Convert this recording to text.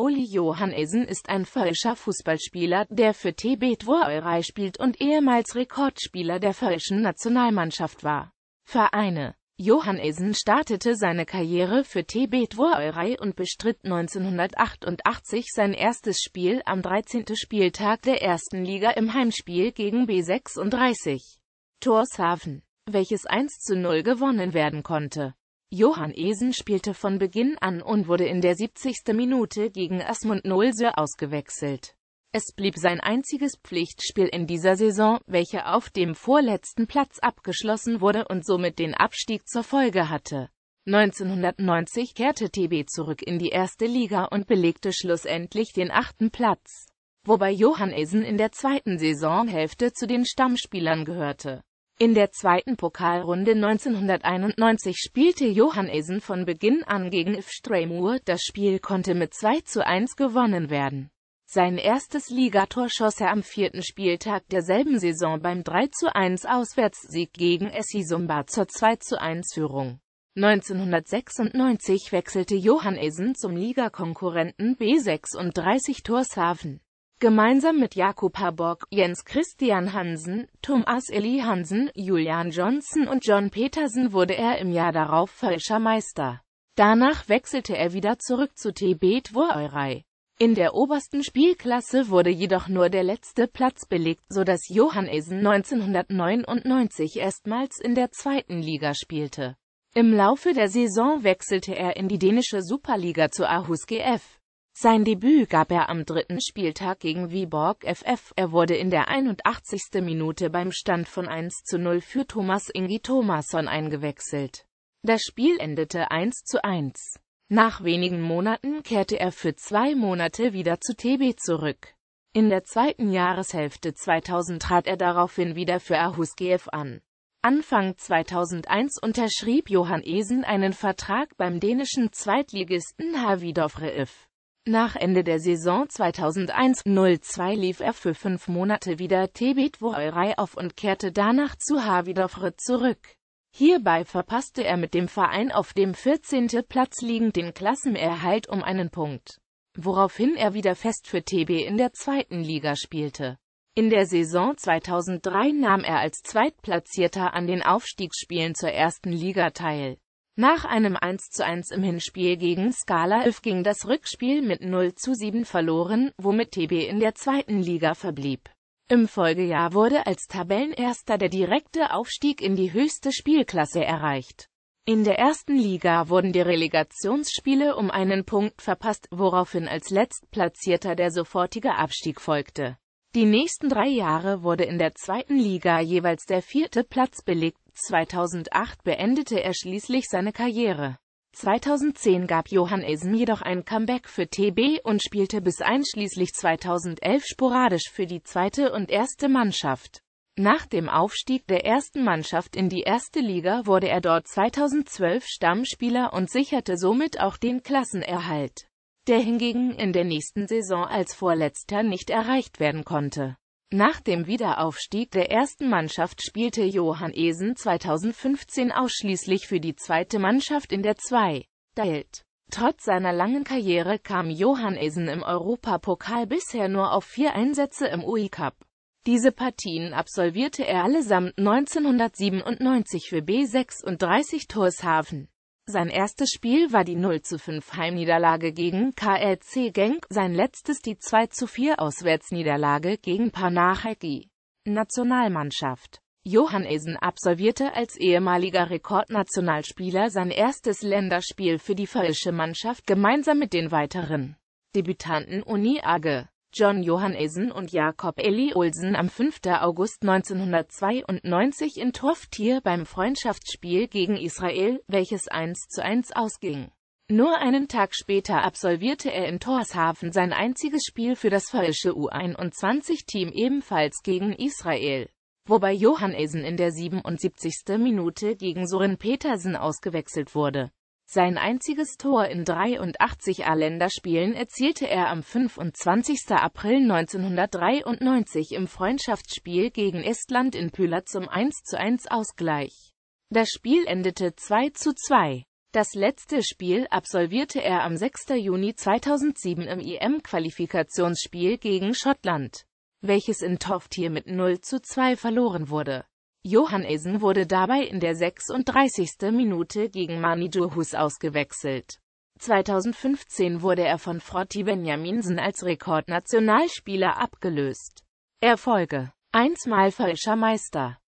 Oli Johannesen ist ein falscher Fußballspieler, der für TB Tvøroyri spielt und ehemals Rekordspieler der falschen Nationalmannschaft war. Vereine Johannesen startete seine Karriere für TB Tvøroyri und bestritt 1988 sein erstes Spiel am 13. Spieltag der ersten Liga im Heimspiel gegen B36 Torshaven, welches 1 zu 0 gewonnen werden konnte. Johann Esen spielte von Beginn an und wurde in der 70. Minute gegen Asmund Nolse ausgewechselt. Es blieb sein einziges Pflichtspiel in dieser Saison, welche auf dem vorletzten Platz abgeschlossen wurde und somit den Abstieg zur Folge hatte. 1990 kehrte TB zurück in die erste Liga und belegte schlussendlich den achten Platz, wobei Johann Esen in der zweiten Saisonhälfte zu den Stammspielern gehörte. In der zweiten Pokalrunde 1991 spielte Johannesen von Beginn an gegen If Stremur, das Spiel konnte mit 2 zu 1 gewonnen werden. Sein erstes Ligator schoss er am vierten Spieltag derselben Saison beim 3 zu 1 Auswärtssieg gegen Essi Sumba zur 2 zu 1 Führung. 1996 wechselte Johannesen zum Ligakonkurrenten B36 Tórshavn. Gemeinsam mit Jakob Harbock, Jens Christian Hansen, Thomas Eli Hansen, Julian Johnson und John Petersen wurde er im Jahr darauf Fölscher Meister. Danach wechselte er wieder zurück zu TB Tvoroy. In der obersten Spielklasse wurde jedoch nur der letzte Platz belegt, so dass Johannesen 1999 erstmals in der zweiten Liga spielte. Im Laufe der Saison wechselte er in die dänische Superliga zu Aarhus GF. Sein Debüt gab er am dritten Spieltag gegen Viborg FF. Er wurde in der 81. Minute beim Stand von 1 zu 0 für Thomas Ingi Thomasson eingewechselt. Das Spiel endete 1 zu 1. Nach wenigen Monaten kehrte er für zwei Monate wieder zu TB zurück. In der zweiten Jahreshälfte 2000 trat er daraufhin wieder für Ahusgev an. Anfang 2001 unterschrieb Johann Esen einen Vertrag beim dänischen Zweitligisten Havidov Reif. Nach Ende der Saison 2001-02 lief er für fünf Monate wieder Tebetwoerei auf und kehrte danach zu Havidorfred zurück. Hierbei verpasste er mit dem Verein auf dem 14. Platz liegend den Klassenerhalt um einen Punkt, woraufhin er wieder fest für TB in der zweiten Liga spielte. In der Saison 2003 nahm er als Zweitplatzierter an den Aufstiegsspielen zur ersten Liga teil. Nach einem 1 zu 1 im Hinspiel gegen Skala 11 ging das Rückspiel mit 0 zu 7 verloren, womit TB in der zweiten Liga verblieb. Im Folgejahr wurde als Tabellenerster der direkte Aufstieg in die höchste Spielklasse erreicht. In der ersten Liga wurden die Relegationsspiele um einen Punkt verpasst, woraufhin als Letztplatzierter der sofortige Abstieg folgte. Die nächsten drei Jahre wurde in der zweiten Liga jeweils der vierte Platz belegt 2008 beendete er schließlich seine Karriere. 2010 gab Johann Johannessen jedoch ein Comeback für TB und spielte bis einschließlich 2011 sporadisch für die zweite und erste Mannschaft. Nach dem Aufstieg der ersten Mannschaft in die erste Liga wurde er dort 2012 Stammspieler und sicherte somit auch den Klassenerhalt, der hingegen in der nächsten Saison als Vorletzter nicht erreicht werden konnte. Nach dem Wiederaufstieg der ersten Mannschaft spielte Johann Esen 2015 ausschließlich für die zweite Mannschaft in der 2. Welt. Trotz seiner langen Karriere kam Johann Esen im Europapokal bisher nur auf vier Einsätze im UI e Cup. Diese Partien absolvierte er allesamt 1997 für B36 Tórshavn. Sein erstes Spiel war die 0 zu 5 Heimniederlage gegen KRC Genk, sein letztes die 2 zu 4 Auswärtsniederlage gegen Panarchaki. Nationalmannschaft Johann Johannesen absolvierte als ehemaliger Rekordnationalspieler sein erstes Länderspiel für die falsche Mannschaft gemeinsam mit den weiteren Debütanten Uni Age John Johannesen und Jakob Eli Olsen am 5. August 1992 in Toftir beim Freundschaftsspiel gegen Israel, welches 1 zu 1 ausging. Nur einen Tag später absolvierte er in Torshafen sein einziges Spiel für das feuersche U21-Team ebenfalls gegen Israel, wobei Johannesen in der 77. Minute gegen Soren Petersen ausgewechselt wurde. Sein einziges Tor in 83 A-Länderspielen erzielte er am 25. April 1993 im Freundschaftsspiel gegen Estland in Püla zum 1:1 Ausgleich. Das Spiel endete 2:2. Das letzte Spiel absolvierte er am 6. Juni 2007 im IM-Qualifikationsspiel e gegen Schottland, welches in Toftir mit 0:2 verloren wurde Johannesen wurde dabei in der 36. Minute gegen Manijur Hus ausgewechselt. 2015 wurde er von Frotti Benjaminsen als Rekordnationalspieler abgelöst. Erfolge Einsmal falscher Meister